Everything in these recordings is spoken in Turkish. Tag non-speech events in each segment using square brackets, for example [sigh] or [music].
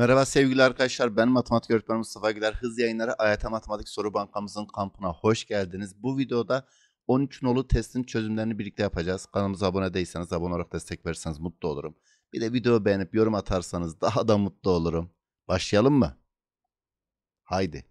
Merhaba sevgili arkadaşlar, ben matematik öğretmenim Mustafa Güler. Hız yayınları AYT Matematik Soru Bankamızın kampına hoş geldiniz. Bu videoda 13 nolu testin çözümlerini birlikte yapacağız. Kanalımıza abone değilseniz abone olarak destek verirseniz mutlu olurum. Bir de video beğenip yorum atarsanız daha da mutlu olurum. Başlayalım mı? Haydi.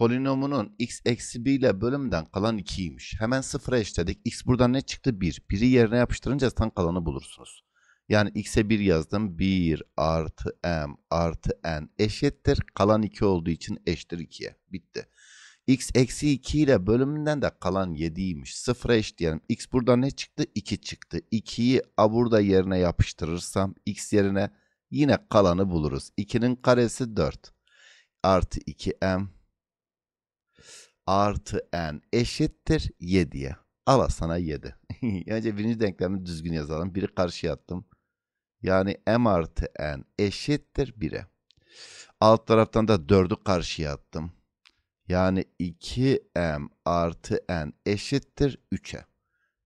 polinomunun x eksi 1 ile bölümden kalan 2'ymiş. Hemen sıfıra eşledik. x buradan ne çıktı? 1. 1'i yerine yapıştırınca tam kalanı bulursunuz. Yani x'e 1 yazdım. 1 artı m artı n eşittir. Kalan 2 olduğu için eşittir 2'ye. Bitti. x eksi 2 ile bölümünden de kalan 7'ymiş. Sıfıra eşitleyelim. x buradan ne çıktı? 2 çıktı. 2'yi a burada yerine yapıştırırsam x yerine yine kalanı buluruz. 2'nin karesi 4 artı 2m artı n eşittir 7'ye. Al sana 7. [laughs] Önce birinci denklemi düzgün yazalım. Biri karşıya attım. Yani m artı n eşittir 1'e. Alt taraftan da 4'ü karşıya attım. Yani 2m artı n eşittir 3'e.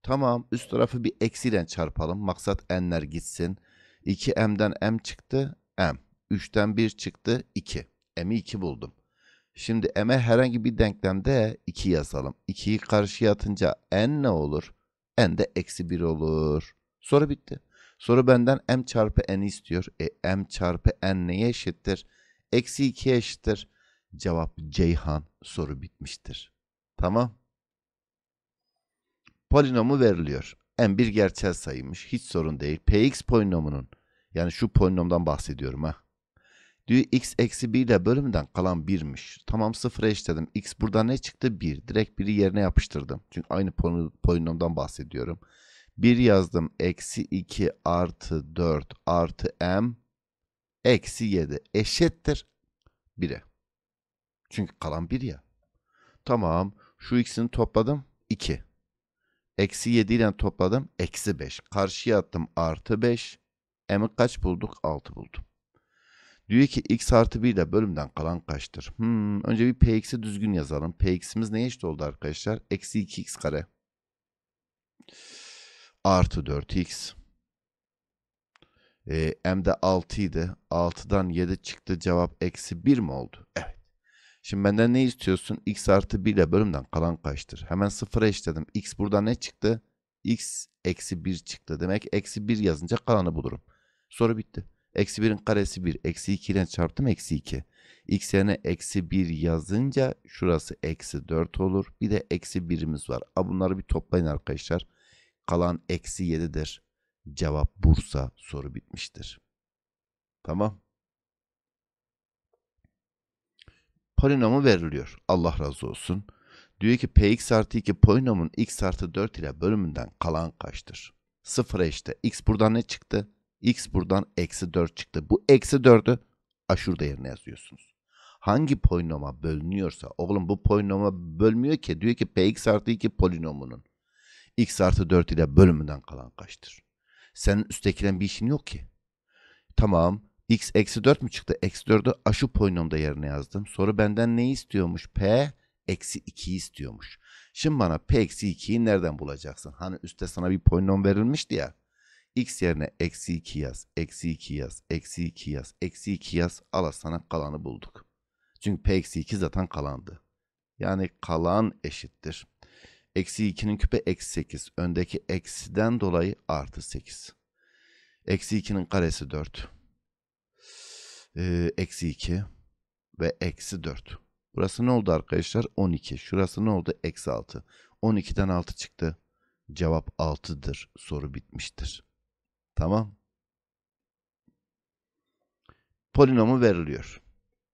Tamam üst tarafı bir eksiyle çarpalım. Maksat n'ler gitsin. 2m'den m çıktı m. 3'ten 1 çıktı 2. m'i 2 buldum. Şimdi m'e herhangi bir denklemde 2 yazalım. 2'yi karşıya atınca n ne olur? n de eksi 1 olur. Soru bitti. Soru benden m çarpı n istiyor. E m çarpı n neye eşittir? Eksi 2'ye eşittir. Cevap Ceyhan. Soru bitmiştir. Tamam. Polinomu veriliyor. m bir gerçel sayıymış. Hiç sorun değil. px polinomunun yani şu polinomdan bahsediyorum ha. Diyor x eksi 1 ile bölümden kalan 1'miş. Tamam 0'a eşitledim. x burada ne çıktı? 1. Direkt 1'i yerine yapıştırdım. Çünkü aynı polinomdan bahsediyorum. 1 yazdım. Eksi 2 artı 4 artı m eksi 7 eşittir 1'e. Çünkü kalan 1 ya. Tamam. Şu x'ini topladım. 2. Eksi 7 ile topladım. Eksi 5. Karşıya attım. Artı 5. M'i kaç bulduk? 6 buldum. Diyor ki x artı 1 ile bölümden kalan kaçtır? Hmm, önce bir px'i düzgün yazalım. px'imiz neye eşit oldu arkadaşlar? Eksi 2x kare. Artı 4x. E, ee, m de 6 idi. 6'dan 7 çıktı. Cevap eksi 1 mi oldu? Evet. Şimdi benden ne istiyorsun? x artı 1 ile bölümden kalan kaçtır? Hemen sıfıra eşitledim. x burada ne çıktı? x eksi 1 çıktı. Demek eksi 1 yazınca kalanı bulurum. Soru bitti. Eksi 1'in karesi 1. Eksi 2 ile çarptım eksi 2. X yerine eksi 1 yazınca şurası eksi 4 olur. Bir de eksi 1'imiz var. A bunları bir toplayın arkadaşlar. Kalan eksi 7'dir. Cevap Bursa soru bitmiştir. Tamam. Polinomu veriliyor. Allah razı olsun. Diyor ki px artı 2 polinomun x artı 4 ile bölümünden kalan kaçtır? Sıfıra işte. x buradan ne çıktı? X buradan eksi 4 çıktı. Bu eksi 4'ü aşur değerine yazıyorsunuz. Hangi polinoma bölünüyorsa oğlum bu polinoma bölmüyor ki diyor ki px artı 2 polinomunun x artı 4 ile bölümünden kalan kaçtır? Senin üsttekilen bir işin yok ki. Tamam x eksi 4 mü çıktı? Eksi 4'ü aşı polinomda yerine yazdım. Soru benden ne istiyormuş? P eksi 2 istiyormuş. Şimdi bana p eksi 2'yi nereden bulacaksın? Hani üstte sana bir polinom verilmişti ya. X yerine eksi 2 yaz, eksi 2 yaz, eksi 2 yaz, eksi 2 yaz. Ala sana kalanı bulduk. Çünkü P eksi 2 zaten kalandı. Yani kalan eşittir. Eksi 2'nin küpe eksi 8. Öndeki eksiden dolayı artı 8. Eksi 2'nin karesi 4. Ee, eksi 2 ve eksi 4. Burası ne oldu arkadaşlar? 12. Şurası ne oldu? Eksi 6. 12'den 6 çıktı. Cevap 6'dır. Soru bitmiştir. Tamam. Polinomu veriliyor.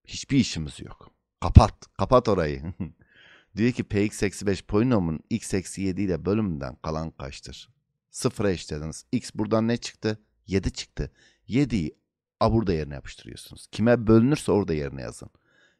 Hiçbir işimiz yok. Kapat. Kapat orayı. [laughs] Diyor ki px eksi 5 polinomun x eksi 7 ile bölümünden kalan kaçtır? Sıfıra eşitlediniz. X buradan ne çıktı? 7 çıktı. 7'yi a burada yerine yapıştırıyorsunuz. Kime bölünürse orada yerine yazın.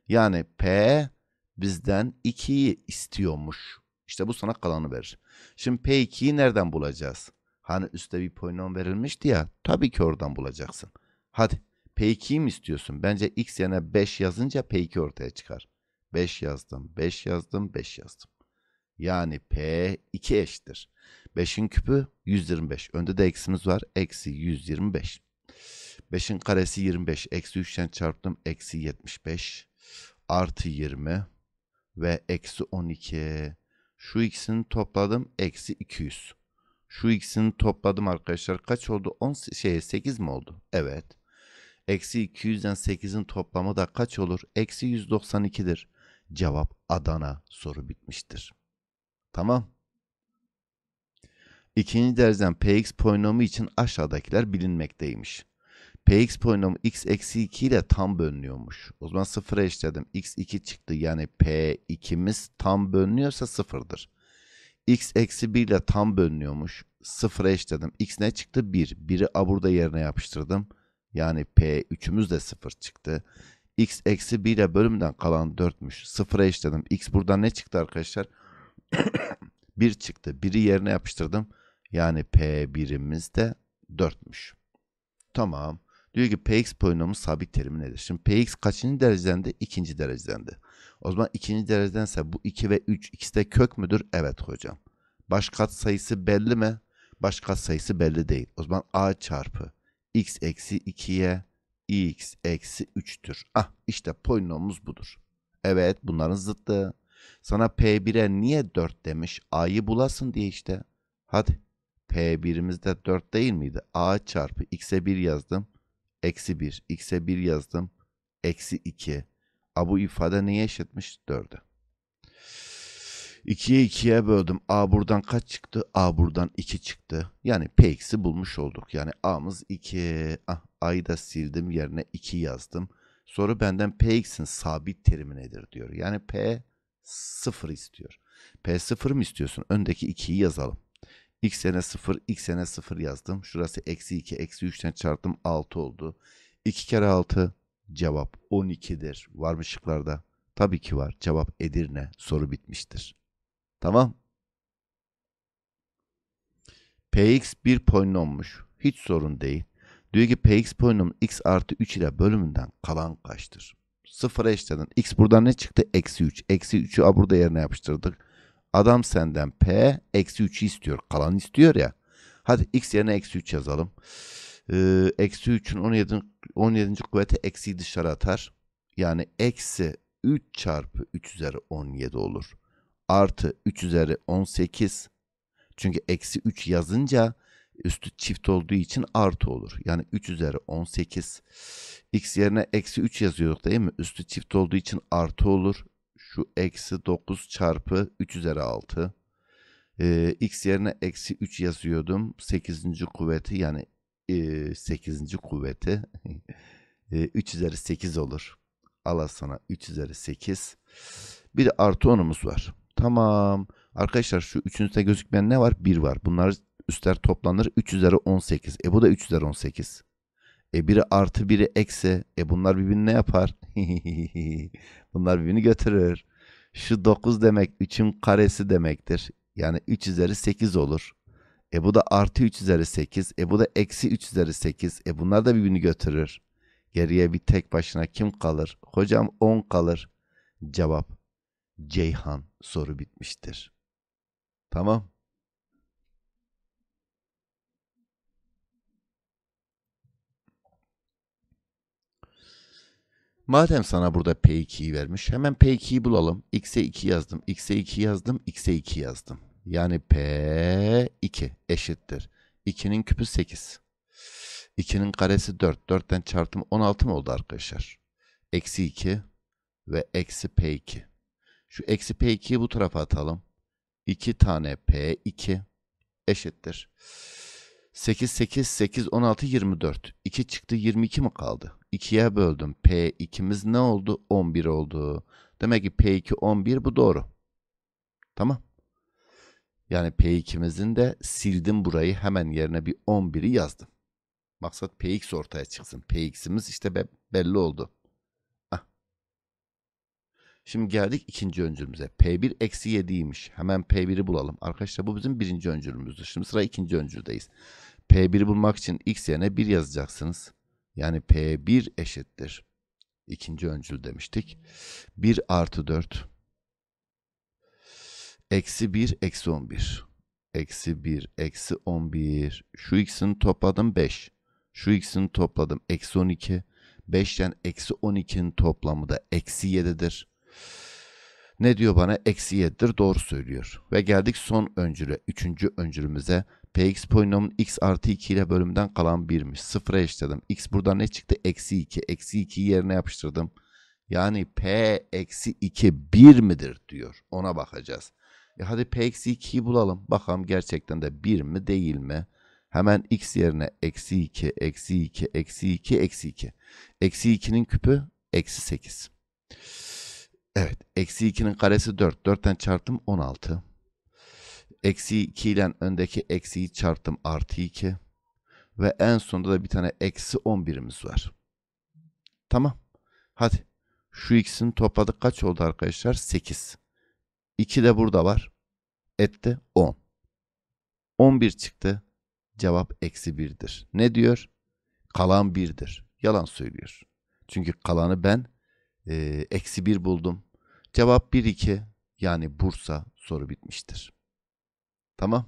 Yani p bizden 2'yi istiyormuş. İşte bu sana kalanı verir. Şimdi p2'yi nereden bulacağız? Hani üstte bir polinom verilmişti ya. Tabii ki oradan bulacaksın. Hadi P2'yi mi istiyorsun? Bence x yerine 5 yazınca P2 ortaya çıkar. 5 yazdım, 5 yazdım, 5 yazdım. Yani P2 eşittir. 5'in küpü 125. Önde de eksimiz var. Eksi 125. 5'in karesi 25. Eksi 3'ten çarptım. Eksi 75. Artı 20. Ve eksi 12. Şu ikisini topladım. Eksi 200. Şu ikisini topladım arkadaşlar. Kaç oldu? 10 şey 8 mi oldu? Evet. Eksi 200'den 8'in toplamı da kaç olur? Eksi 192'dir. Cevap Adana soru bitmiştir. Tamam. İkinci derzden px polinomu için aşağıdakiler bilinmekteymiş. px polinomu x eksi 2 ile tam bölünüyormuş. O zaman sıfıra eşledim. x 2 çıktı yani p2'miz tam bölünüyorsa sıfırdır x eksi 1 ile tam bölünüyormuş. 0 eşledim. x ne çıktı? 1. 1'i aburda yerine yapıştırdım. Yani p 3'ümüz de 0 çıktı. x eksi 1 ile bölümden kalan 4'müş. 0'a eşledim. x buradan ne çıktı arkadaşlar? 1 [coughs] çıktı. 1'i yerine yapıştırdım. Yani p birimiz de 4'müş. Tamam. Diyor ki px polinomu sabit terimi nedir? Şimdi px kaçıncı derecedende? İkinci derecedende. O zaman ikinci derecedense bu 2 ve 3 ikisi de kök müdür? Evet hocam. Baş kat sayısı belli mi? Baş kat sayısı belli değil. O zaman a çarpı x eksi 2'ye x eksi 3'tür. Ah işte polinomumuz budur. Evet bunların zıttı. Sana P1'e niye 4 demiş? A'yı bulasın diye işte. Hadi p de 4 değil miydi? A çarpı x'e 1 yazdım. Eksi 1. X'e 1 yazdım. Eksi 2. A bu ifade neye eşitmiş? 4'e. 2'ye 2'ye böldüm. A buradan kaç çıktı? A buradan 2 çıktı. Yani Px'i bulmuş olduk. Yani A'mız 2. Ah, A'yı da sildim. Yerine 2 yazdım. Soru benden Px'in sabit terimi nedir diyor. Yani P 0 istiyor. P0 mı istiyorsun? Öndeki 2'yi yazalım. X sene 0, X sene 0 yazdım. Şurası eksi 2, eksi 3'ten çarptım 6 oldu. 2 kere 6 cevap 12'dir. Var mı şıklarda? Tabii ki var. Cevap Edirne. Soru bitmiştir. Tamam. Px bir polinommuş. Hiç sorun değil. Diyor ki px polinomun x artı 3 ile bölümünden kalan kaçtır? Sıfıra eşitledin. x buradan ne çıktı? Eksi 3. Eksi 3'ü a burada yerine yapıştırdık. Adam senden P eksi 3'ü istiyor. Kalan istiyor ya. Hadi x yerine eksi 3 yazalım. Ee, eksi 3'ün 17, 17. kuvveti eksiyi dışarı atar. Yani eksi 3 çarpı 3 üzeri 17 olur. Artı 3 üzeri 18. Çünkü eksi 3 yazınca üstü çift olduğu için artı olur. Yani 3 üzeri 18. X yerine eksi 3 yazıyorduk değil mi? Üstü çift olduğu için artı olur şu eksi 9 çarpı 3 üzeri 6. Ee, x yerine eksi 3 yazıyordum. 8. kuvveti yani e, 8. kuvveti [laughs] e, 3 üzeri 8 olur. Allah sana 3 üzeri 8. Bir de artı 10'umuz var. Tamam. Arkadaşlar şu üçünüzde gözükmeyen ne var? 1 var. Bunlar üstler toplanır. 3 üzeri 18. E bu da 3 üzeri 18. E biri artı biri eksi. E bunlar birbirini ne yapar? [laughs] bunlar birbirini götürür. Şu 9 demek 3'ün karesi demektir. Yani 3 üzeri 8 olur. E bu da artı 3 üzeri 8. E bu da eksi 3 üzeri 8. E bunlar da birbirini götürür. Geriye bir tek başına kim kalır? Hocam 10 kalır. Cevap Ceyhan soru bitmiştir. Tamam. Madem sana burada P2'yi vermiş hemen P2'yi bulalım. X'e 2 yazdım, X'e 2 yazdım, X'e 2 yazdım. Yani P2 eşittir. 2'nin küpü 8. 2'nin karesi 4. 4'ten çarptım 16 mı oldu arkadaşlar? Eksi 2 ve eksi P2. Şu eksi P2'yi bu tarafa atalım. 2 tane P2 eşittir. 8, 8, 8, 16, 24. 2 çıktı 22 mi kaldı? 2'ye böldüm. P2'miz ne oldu? 11 oldu. Demek ki P2 11 bu doğru. Tamam. Yani P2'mizin de sildim burayı hemen yerine bir 11'i yazdım. Maksat Px ortaya çıksın. Px'imiz işte be belli oldu. Şimdi geldik ikinci öncülümüze. P1 eksi 7 7'ymiş. Hemen P1'i bulalım. Arkadaşlar bu bizim birinci öncülümüzdür. Şimdi sıra ikinci öncüldeyiz. P1'i bulmak için x yerine 1 yazacaksınız. Yani P1 eşittir. İkinci öncül demiştik. 1 artı 4. Eksi 1 eksi 11. Eksi 1 eksi 11. Şu x'ini topladım 5. Şu x'ini topladım eksi 12. 5 yani eksi 12'nin toplamı da eksi 7'dir. Ne diyor bana? Eksi 7'dir. Doğru söylüyor. Ve geldik son öncüre. Üçüncü öncürümüze. Px polinomun x artı 2 ile bölümden kalan 1'miş. Sıfıra eşitledim. x burada ne çıktı? Eksi 2. Eksi 2'yi yerine yapıştırdım. Yani p eksi 2 1 midir diyor. Ona bakacağız. E hadi p eksi 2'yi bulalım. Bakalım gerçekten de 1 mi değil mi? Hemen x yerine eksi 2, eksi 2, eksi 2, eksi 2. Eksi 2'nin küpü eksi 8. Eksi 2'nin karesi 4. 4'ten çarptım 16. Eksi 2 ile öndeki eksiyi çarptım artı 2. Ve en sonunda da bir tane eksi 11'imiz var. Tamam. Hadi. Şu ikisini topladık. Kaç oldu arkadaşlar? 8. 2 de burada var. Etti 10. 11 çıktı. Cevap eksi 1'dir. Ne diyor? Kalan 1'dir. Yalan söylüyor. Çünkü kalanı ben eksi 1 buldum. Cevap 1-2 yani Bursa soru bitmiştir. Tamam.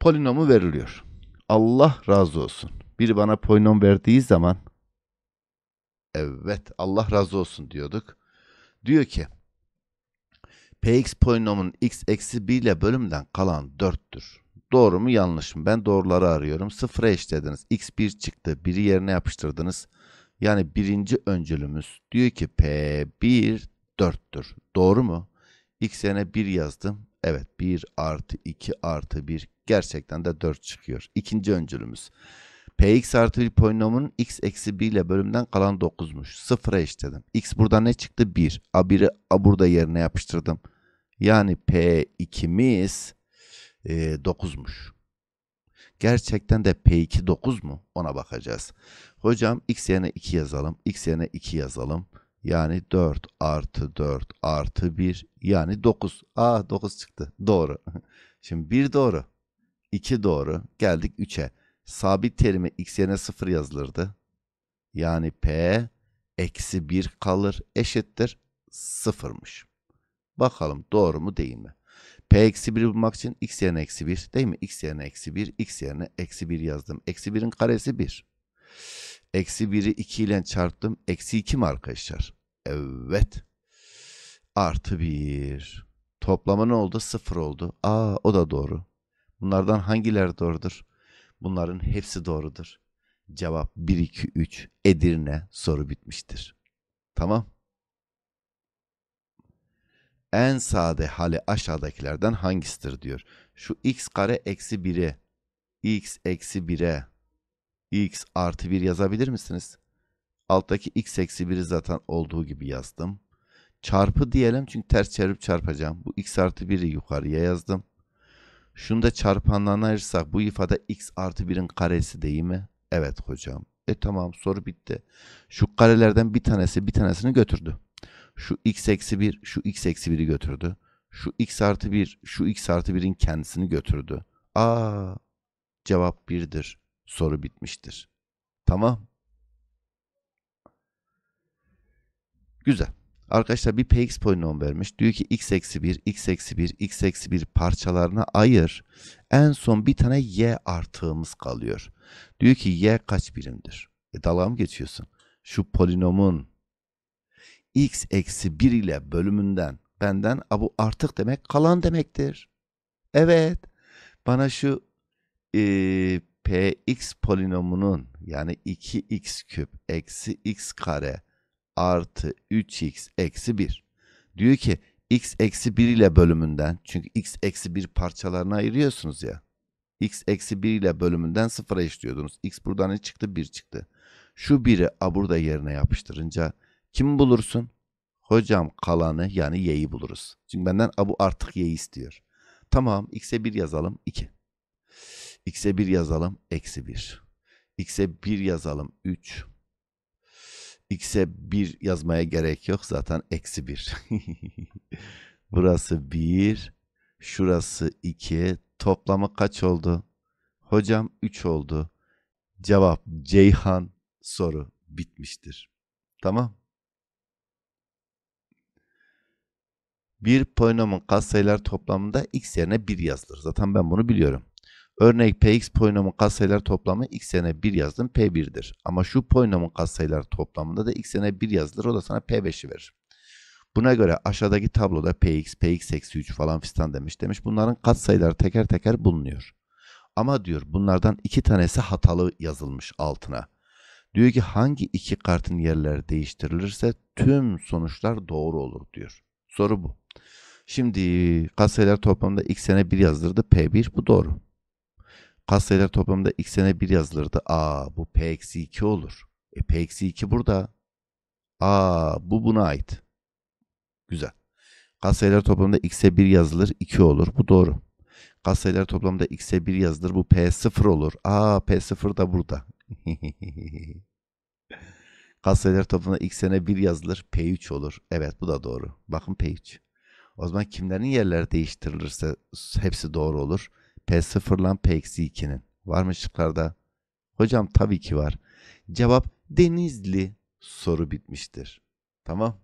Polinomu veriliyor. Allah razı olsun. Biri bana polinom verdiği zaman evet Allah razı olsun diyorduk. Diyor ki px polinomun x eksi 1 ile bölümden kalan 4'tür. Doğru mu yanlış mı? Ben doğruları arıyorum. Sıfıra eşlediniz. x1 çıktı. 1'i yerine yapıştırdınız. Yani birinci öncülümüz diyor ki P1 4'tür. Doğru mu? X yerine 1 yazdım. Evet 1 artı 2 artı 1 gerçekten de 4 çıkıyor. İkinci öncülümüz. Px artı 1 polinomunun x eksi 1 ile bölümden kalan 9'muş. Sıfıra eşitledim. X burada ne çıktı? 1. A1'i A burada yerine yapıştırdım. Yani P2'miz e, 9'muş. Gerçekten de P2 9 mu? Ona bakacağız. Hocam x yerine 2 yazalım. x yerine 2 yazalım. Yani 4 artı 4 artı 1 yani 9. Aa 9 çıktı. Doğru. [laughs] Şimdi 1 doğru. 2 doğru. Geldik 3'e. Sabit terimi x yerine 0 yazılırdı. Yani p eksi 1 kalır eşittir 0'mış. Bakalım doğru mu değil mi? P eksi 1'i bulmak için x yerine eksi 1 değil mi? X yerine eksi 1, x yerine eksi 1 yazdım. Eksi 1'in karesi 1. Eksi 1'i 2 ile çarptım. Eksi 2 mi arkadaşlar? Evet. Artı 1. Toplama ne oldu? 0 oldu. Aa o da doğru. Bunlardan hangileri doğrudur? Bunların hepsi doğrudur. Cevap 1, 2, 3 Edirne soru bitmiştir. Tamam en sade hali aşağıdakilerden hangisidir diyor. Şu x kare eksi 1'e, x eksi 1'e x artı 1 yazabilir misiniz? Alttaki x eksi 1'i zaten olduğu gibi yazdım. Çarpı diyelim çünkü ters çevirip çarpacağım. Bu x artı 1'i yukarıya yazdım. Şunu da çarpandan ayırsak bu ifade x artı 1'in karesi değil mi? Evet hocam. E tamam soru bitti. Şu karelerden bir tanesi bir tanesini götürdü. Şu x eksi 1 şu x eksi 1'i götürdü. Şu x artı 1 şu x artı 1'in kendisini götürdü. Aa cevap 1'dir. Soru bitmiştir. Tamam. Güzel. Arkadaşlar bir px polinom vermiş. Diyor ki x eksi 1, x eksi 1, x eksi 1 parçalarına ayır. En son bir tane y artığımız kalıyor. Diyor ki y kaç birimdir? E dalga mı geçiyorsun? Şu polinomun x eksi 1 ile bölümünden benden bu artık demek kalan demektir. Evet bana şu e, px polinomunun yani 2x küp eksi x kare artı 3x eksi 1. Diyor ki x eksi 1 ile bölümünden çünkü x eksi 1 parçalarına ayırıyorsunuz ya. x eksi 1 ile bölümünden sıfıra işliyordunuz. x buradan ne çıktı? 1 çıktı. Şu 1'i a burada yerine yapıştırınca kim bulursun? Hocam kalanı yani y'yi buluruz. Çünkü benden abu artık y'yi istiyor. Tamam x'e 1 yazalım 2. x'e 1 yazalım eksi 1. x'e 1 yazalım 3. x'e 1 yazmaya gerek yok zaten eksi 1. [laughs] Burası 1. Şurası 2. Toplamı kaç oldu? Hocam 3 oldu. Cevap Ceyhan soru bitmiştir. Tamam. bir polinomun katsayılar toplamında x yerine 1 yazılır. Zaten ben bunu biliyorum. Örnek px polinomun katsayılar toplamı x yerine 1 yazdım p1'dir. Ama şu polinomun katsayılar toplamında da x yerine 1 yazılır o da sana p5'i verir. Buna göre aşağıdaki tabloda px, px eksi 3 falan fistan demiş. Demiş bunların katsayılar teker teker bulunuyor. Ama diyor bunlardan iki tanesi hatalı yazılmış altına. Diyor ki hangi iki kartın yerleri değiştirilirse tüm sonuçlar doğru olur diyor. Soru bu. Şimdi kas sayıları toplamında x sene 1 yazılırdı. P1 bu doğru. Kas sayıları toplamında x sene 1 yazılırdı. Aa bu P-2 olur. E P-2 burada. Aa bu buna ait. Güzel. Kas sayıları toplamında x'e 1 yazılır 2 olur. Bu doğru. Kas sayıları toplamında x'e 1 yazılır. Bu P0 olur. Aa P0 da burada. [laughs] Kas sayıları toplamında sene 1 yazılır. P3 olur. Evet bu da doğru. Bakın P3. O zaman kimlerin yerleri değiştirilirse hepsi doğru olur. P0 lan P-2'nin. Var mı şıklarda? Hocam tabii ki var. Cevap Denizli soru bitmiştir. Tamam.